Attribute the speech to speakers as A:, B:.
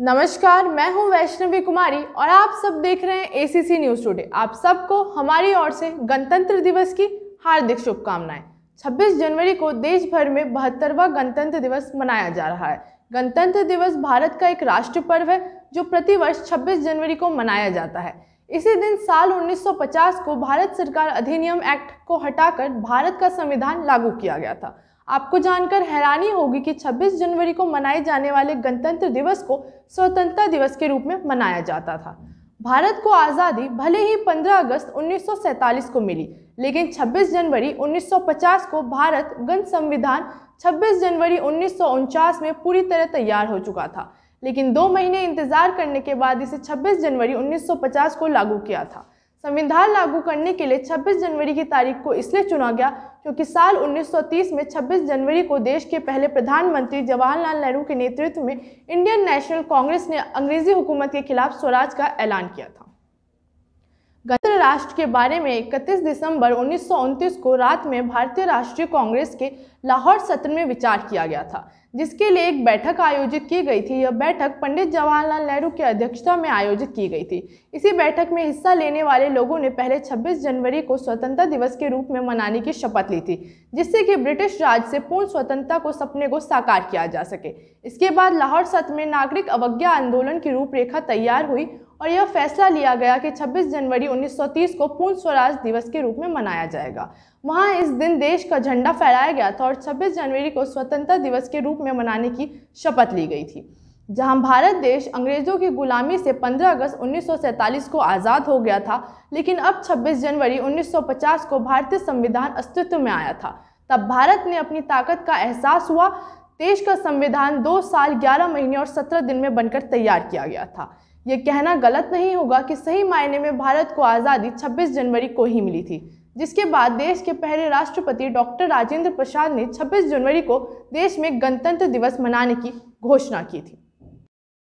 A: नमस्कार मैं हूं वैष्णवी कुमारी और आप सब देख रहे हैं एसीसी न्यूज़ टुडे आप सबको हमारी ओर से गणतंत्र दिवस की हार्दिक शुभकामनाएं 26 जनवरी को देश भर में बहत्तरवा गणतंत्र दिवस मनाया जा रहा है गणतंत्र दिवस भारत का एक राष्ट्र पर्व है जो प्रतिवर्ष 26 जनवरी को मनाया जाता है इसी दिन साल 1950 को भारत सरकार अधिनियम एक्ट को हटाकर भारत का संविधान लागू किया गया था आपको जानकर हैरानी होगी कि 26 जनवरी को मनाए जाने वाले गणतंत्र दिवस को स्वतंत्रता दिवस के रूप में मनाया जाता था भारत को आज़ादी भले ही 15 अगस्त 1947 को मिली लेकिन 26 जनवरी 1950 को भारत गण संविधान 26 जनवरी उन्नीस में पूरी तरह तैयार हो चुका था लेकिन दो महीने इंतजार करने के बाद इसे 26 जनवरी 1950 को लागू किया था संविधान लागू करने के लिए 26 जनवरी की तारीख को इसलिए चुना गया क्योंकि साल 1930 में 26 जनवरी को देश के पहले प्रधानमंत्री जवाहरलाल नेहरू के नेतृत्व में इंडियन नेशनल कांग्रेस ने अंग्रेजी हुकूमत के खिलाफ स्वराज का ऐलान किया था गणतंत्र राष्ट्र के बारे में इकतीस दिसंबर उन्नीस को रात में भारतीय राष्ट्रीय कांग्रेस के लाहौर सत्र में विचार किया गया था जिसके लिए एक बैठक आयोजित की गई थी यह बैठक पंडित जवाहरलाल नेहरू की अध्यक्षता में आयोजित की गई थी इसी बैठक में हिस्सा लेने वाले लोगों ने पहले 26 जनवरी को स्वतंत्रता दिवस के रूप में मनाने की शपथ ली थी जिससे कि ब्रिटिश राज से पूर्ण स्वतंत्रता को सपने को साकार किया जा सके इसके बाद लाहौर सत्र में नागरिक अवज्ञा आंदोलन की रूपरेखा तैयार हुई और यह फैसला लिया गया कि 26 जनवरी 1930 को पूर्ण स्वराज दिवस के रूप में मनाया जाएगा वहाँ इस दिन देश का झंडा फहराया गया था और 26 जनवरी को स्वतंत्रता दिवस के रूप में मनाने की शपथ ली गई थी जहां भारत देश अंग्रेज़ों की गुलामी से 15 अगस्त 1947 को आज़ाद हो गया था लेकिन अब 26 जनवरी 1950 को भारतीय संविधान अस्तित्व में आया था तब भारत ने अपनी ताकत का एहसास हुआ देश का संविधान दो साल ग्यारह महीने और सत्रह दिन में बनकर तैयार किया गया था ये कहना गलत नहीं होगा कि सही मायने में भारत को आज़ादी 26 जनवरी को ही मिली थी जिसके बाद देश के पहले राष्ट्रपति डॉक्टर राजेंद्र प्रसाद ने 26 जनवरी को देश में गणतंत्र दिवस मनाने की घोषणा की थी